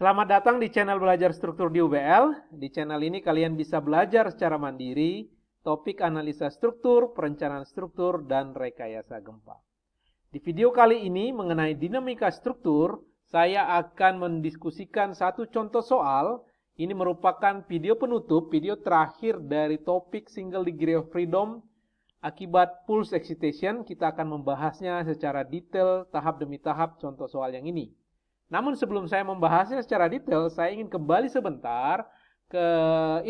Selamat datang di channel Belajar Struktur di UBL. Di channel ini kalian bisa belajar secara mandiri topik analisa struktur, perencanaan struktur, dan rekayasa gempa. Di video kali ini mengenai dinamika struktur, saya akan mendiskusikan satu contoh soal. Ini merupakan video penutup, video terakhir dari topik single degree of freedom akibat pulse excitation. Kita akan membahasnya secara detail tahap demi tahap contoh soal yang ini. Namun sebelum saya membahasnya secara detail, saya ingin kembali sebentar ke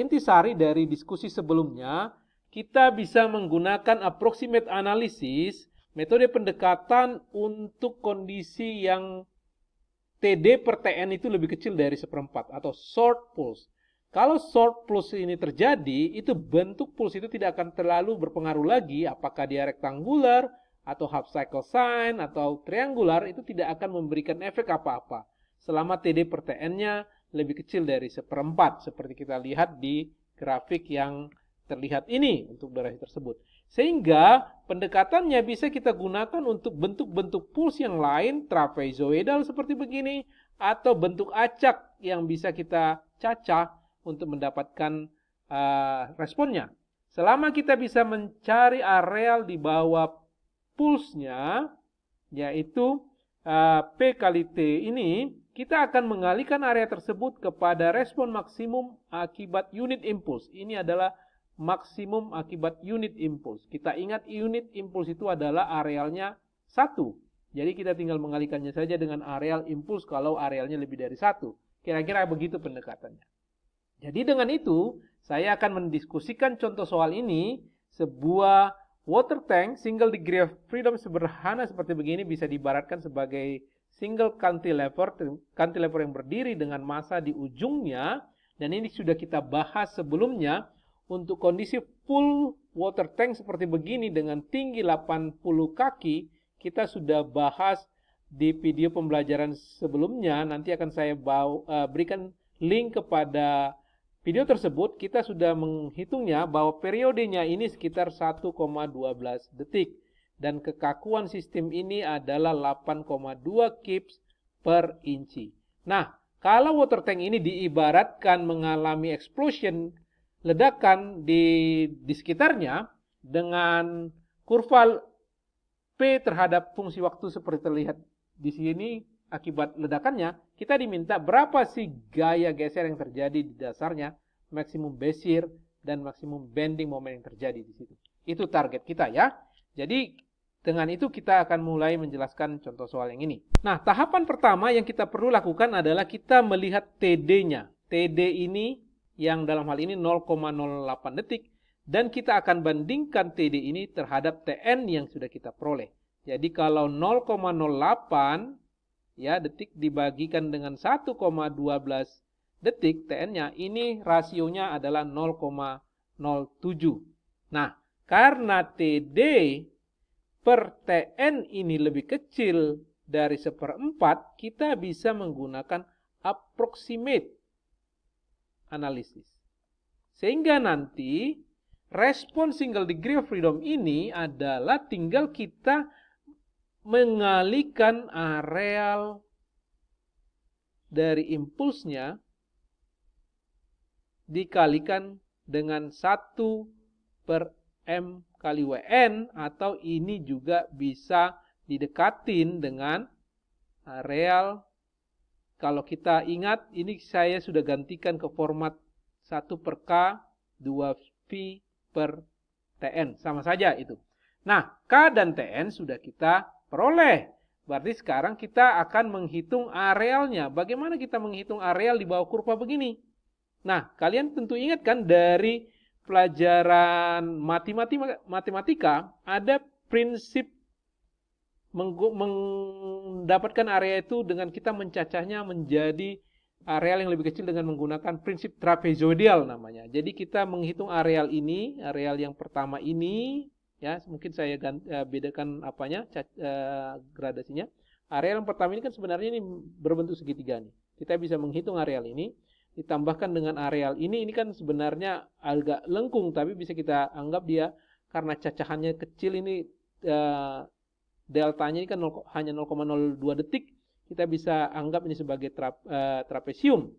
intisari dari diskusi sebelumnya. Kita bisa menggunakan approximate analysis, metode pendekatan untuk kondisi yang TD per TN itu lebih kecil dari seperempat atau short pulse. Kalau short pulse ini terjadi, itu bentuk pulse itu tidak akan terlalu berpengaruh lagi apakah dia rektangular, atau half cycle sign atau triangular itu tidak akan memberikan efek apa-apa selama TD per TN-nya lebih kecil dari seperempat seperti kita lihat di grafik yang terlihat ini untuk durasi tersebut. Sehingga pendekatannya bisa kita gunakan untuk bentuk-bentuk puls yang lain, trapezoidal seperti begini, atau bentuk acak yang bisa kita cacah untuk mendapatkan uh, responnya. Selama kita bisa mencari areal di bawah pulsnya, yaitu eh, P kali T ini, kita akan mengalihkan area tersebut kepada respon maksimum akibat unit impuls. Ini adalah maksimum akibat unit impuls. Kita ingat unit impuls itu adalah arealnya satu. Jadi kita tinggal mengalihkannya saja dengan areal impuls kalau arealnya lebih dari satu. Kira-kira begitu pendekatannya. Jadi dengan itu, saya akan mendiskusikan contoh soal ini sebuah Water tank single degree of freedom sederhana seperti begini bisa diibaratkan sebagai single cantilever, cantilever yang berdiri dengan massa di ujungnya, dan ini sudah kita bahas sebelumnya, untuk kondisi full water tank seperti begini dengan tinggi 80 kaki, kita sudah bahas di video pembelajaran sebelumnya, nanti akan saya bawa, eh, berikan link kepada Video tersebut kita sudah menghitungnya bahwa periodenya ini sekitar 1,12 detik dan kekakuan sistem ini adalah 8,2 kips per inci. Nah, kalau water tank ini diibaratkan mengalami explosion ledakan di di sekitarnya dengan kurva P terhadap fungsi waktu seperti terlihat di sini akibat ledakannya, kita diminta berapa sih gaya geser yang terjadi di dasarnya, maksimum besir dan maksimum bending momen yang terjadi di situ. Itu target kita ya. Jadi dengan itu kita akan mulai menjelaskan contoh soal yang ini. Nah, tahapan pertama yang kita perlu lakukan adalah kita melihat TD-nya. TD ini yang dalam hal ini 0,08 detik dan kita akan bandingkan TD ini terhadap TN yang sudah kita peroleh. Jadi kalau ya detik dibagikan dengan 1,12 detik TN-nya ini rasionya adalah 0,07. Nah, karena TD per TN ini lebih kecil dari seperempat, kita bisa menggunakan approximate analisis. Sehingga nanti respon single degree of freedom ini adalah tinggal kita mengalihkan areal dari impulsnya dikalikan dengan 1 per M kali WN atau ini juga bisa didekatin dengan areal. Kalau kita ingat, ini saya sudah gantikan ke format 1 per K, 2V per TN. Sama saja itu. Nah, K dan TN sudah kita Peroleh. Berarti sekarang kita akan menghitung arealnya. Bagaimana kita menghitung areal di bawah kurva begini? Nah, kalian tentu ingat kan dari pelajaran matematika, ada prinsip mendapatkan area itu dengan kita mencacahnya menjadi areal yang lebih kecil dengan menggunakan prinsip trapezoidal namanya. Jadi kita menghitung areal ini, areal yang pertama ini, ya mungkin saya ganti, eh, bedakan apanya cat, uh, eh, gradasinya areal yang pertama ini kan sebenarnya ini berbentuk segitiga nih kita bisa menghitung areal ini ditambahkan dengan areal ini ini kan sebenarnya agak lengkung tapi bisa kita anggap dia karena cacahannya kecil ini uh, deltanya ini kan 0, hanya 0,02 detik kita bisa anggap ini sebagai tra, uh, trapesium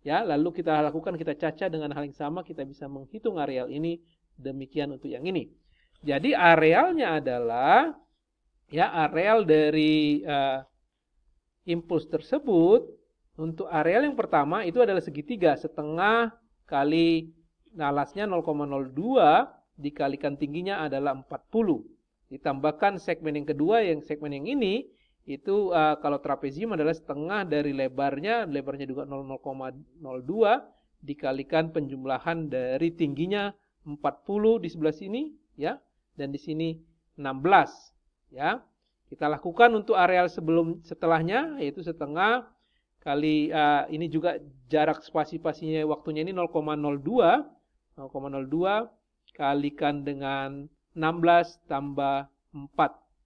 ya lalu kita lakukan kita caca dengan hal yang sama kita bisa menghitung areal ini demikian untuk yang ini jadi arealnya adalah ya areal dari uh, impuls tersebut untuk areal yang pertama itu adalah segitiga setengah kali nalasnya 0,02 dikalikan tingginya adalah 40. Ditambahkan segmen yang kedua yang segmen yang ini itu uh, kalau trapesium adalah setengah dari lebarnya, lebarnya juga 0,02 dikalikan penjumlahan dari tingginya 40 di sebelah sini ya dan di sini 16 ya. Kita lakukan untuk areal sebelum setelahnya yaitu setengah kali uh, ini juga jarak spasi-spasinya waktunya ini 0,02 0,02 kalikan dengan 16 tambah 4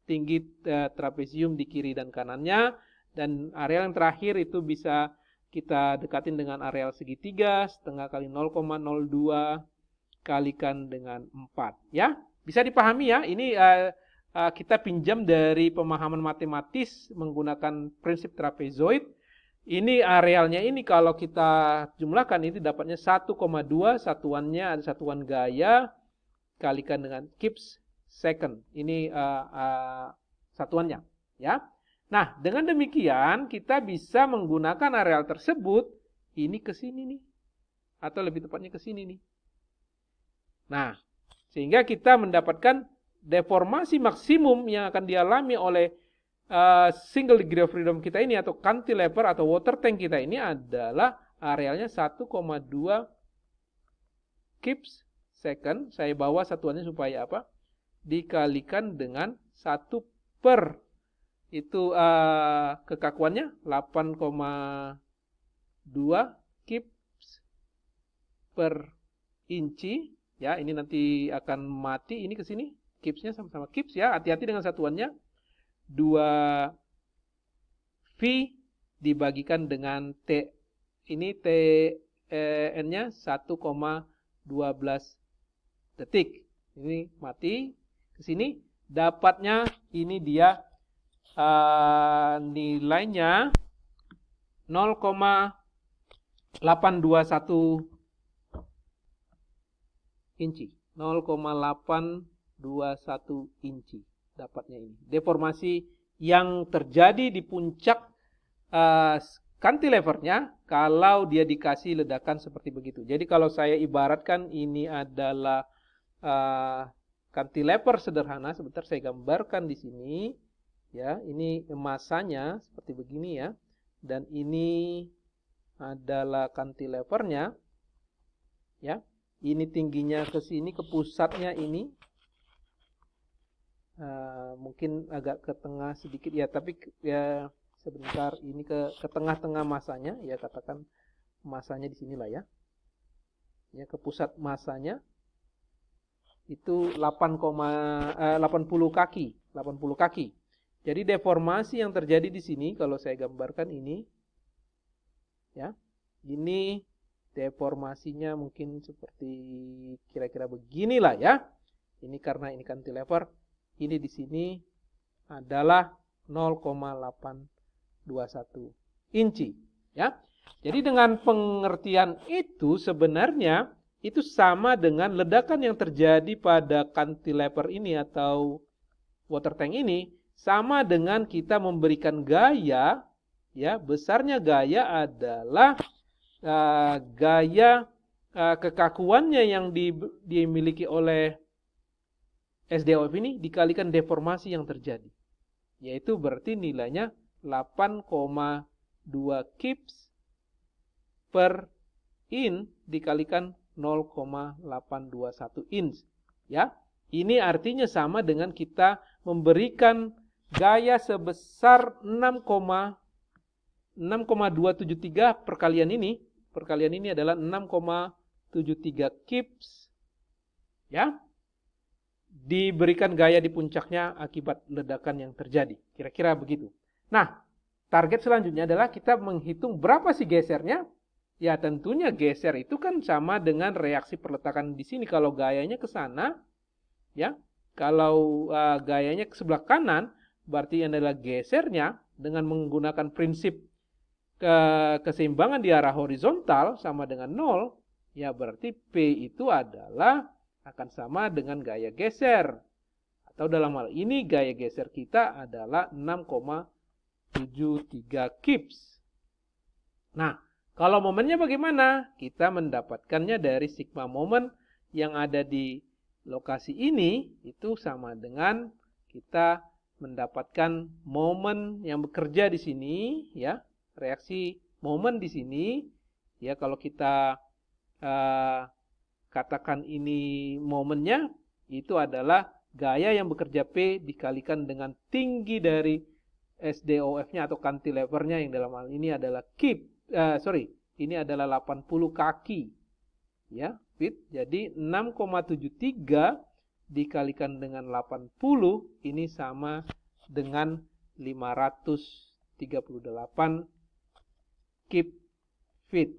tinggi uh, trapesium di kiri dan kanannya dan areal yang terakhir itu bisa kita dekatin dengan areal segitiga setengah kali 0,02 kalikan dengan 4 ya bisa dipahami ya, ini uh, uh, kita pinjam dari pemahaman matematis menggunakan prinsip trapezoid. Ini arealnya ini kalau kita jumlahkan ini dapatnya 1,2 satuannya ada satuan gaya kalikan dengan kips second. Ini uh, uh, satuannya, ya. Nah, dengan demikian kita bisa menggunakan areal tersebut ini ke sini nih. Atau lebih tepatnya ke sini nih. Nah, sehingga kita mendapatkan deformasi maksimum yang akan dialami oleh uh, single degree of freedom kita ini atau cantilever atau water tank kita ini adalah arealnya 1,2 kips second. Saya bawa satuannya supaya apa? Dikalikan dengan 1 per itu uh, kekakuannya 8,2 kips per inci Ya, ini nanti akan mati ini ke sini. Kipsnya sama-sama kips ya. Hati-hati dengan satuannya. 2 V dibagikan dengan T. Ini T eh, N-nya 1,12 detik. Ini mati ke sini. Dapatnya ini dia uh, nilainya 0,821 inci. 0,821 inci dapatnya ini. Deformasi yang terjadi di puncak uh, eh, cantilevernya kalau dia dikasih ledakan seperti begitu. Jadi kalau saya ibaratkan ini adalah uh, eh, cantilever sederhana, sebentar saya gambarkan di sini. Ya, ini masanya seperti begini ya. Dan ini adalah cantilevernya. Ya ini tingginya ke sini ke pusatnya ini uh, mungkin agak ke tengah sedikit ya tapi ya sebentar ini ke ke tengah-tengah masanya ya katakan masanya di sinilah ya ya ke pusat masanya itu 8, eh, 80 kaki 80 kaki jadi deformasi yang terjadi di sini kalau saya gambarkan ini ya ini deformasinya mungkin seperti kira-kira beginilah ya. Ini karena ini kan cantilever, ini di sini adalah 0,821 inci ya. Jadi dengan pengertian itu sebenarnya itu sama dengan ledakan yang terjadi pada cantilever ini atau water tank ini sama dengan kita memberikan gaya ya besarnya gaya adalah uh, gaya uh, kekakuannya yang di, dimiliki oleh SDOF ini dikalikan deformasi yang terjadi. Yaitu berarti nilainya 8,2 kips per in dikalikan 0,821 inch. Ya, ini artinya sama dengan kita memberikan gaya sebesar 6,6,273 perkalian ini perkalian ini adalah 6,73 kips. Ya. Diberikan gaya di puncaknya akibat ledakan yang terjadi. Kira-kira begitu. Nah, target selanjutnya adalah kita menghitung berapa sih gesernya. Ya, tentunya geser itu kan sama dengan reaksi perletakan di sini. Kalau gayanya ke sana, ya, kalau uh, gayanya ke sebelah kanan, berarti adalah gesernya dengan menggunakan prinsip ke keseimbangan di arah horizontal sama dengan nol, ya berarti P itu adalah akan sama dengan gaya geser. Atau dalam hal ini gaya geser kita adalah 6,73 kips. Nah, kalau momennya bagaimana? Kita mendapatkannya dari sigma momen yang ada di lokasi ini itu sama dengan kita mendapatkan momen yang bekerja di sini ya reaksi momen di sini ya kalau kita uh, katakan ini momennya itu adalah gaya yang bekerja P dikalikan dengan tinggi dari SDOF-nya atau cantilever-nya yang dalam hal ini adalah keep uh, sorry ini adalah 80 kaki ya fit jadi 6,73 dikalikan dengan 80 ini sama dengan 538 keep fit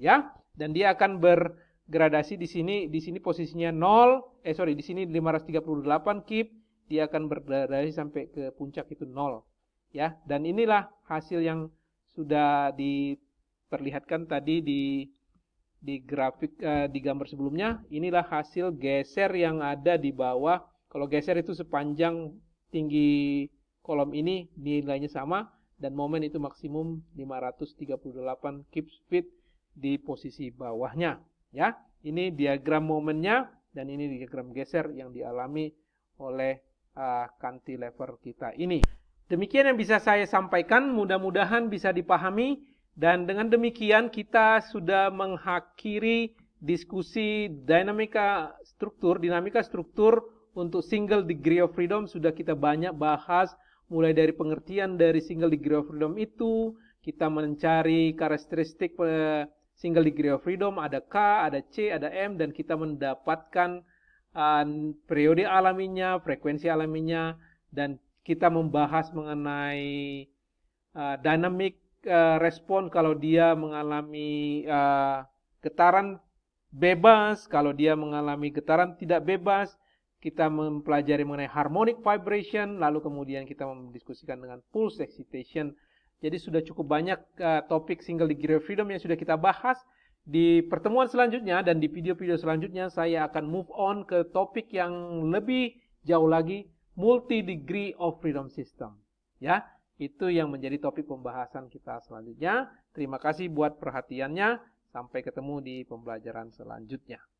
ya dan dia akan bergradasi di sini di sini posisinya 0 eh sorry di sini 538 keep dia akan bergradasi sampai ke puncak itu 0 ya dan inilah hasil yang sudah diperlihatkan tadi di di grafik eh, di gambar sebelumnya inilah hasil geser yang ada di bawah kalau geser itu sepanjang tinggi kolom ini nilainya sama dan momen itu maksimum 538 kips feet di posisi bawahnya ya. Ini diagram momennya dan ini diagram geser yang dialami oleh uh, ah, cantilever kita ini. Demikian yang bisa saya sampaikan, mudah-mudahan bisa dipahami dan dengan demikian kita sudah mengakhiri diskusi dinamika struktur, dinamika struktur untuk single degree of freedom sudah kita banyak bahas mulai dari pengertian dari single degree of freedom itu, kita mencari karakteristik eh, single degree of freedom, ada K, ada C, ada M, dan kita mendapatkan eh, periode alaminya, frekuensi alaminya, dan kita membahas mengenai eh, dynamic respon kalau dia mengalami getaran bebas, kalau dia mengalami getaran tidak bebas, kita mempelajari mengenai harmonic vibration, lalu kemudian kita mendiskusikan dengan pulse excitation. Jadi sudah cukup banyak uh, topik single degree of freedom yang sudah kita bahas. Di pertemuan selanjutnya dan di video-video selanjutnya saya akan move on ke topik yang lebih jauh lagi, multi degree of freedom system. Ya, itu yang menjadi topik pembahasan kita selanjutnya. Terima kasih buat perhatiannya. Sampai ketemu di pembelajaran selanjutnya.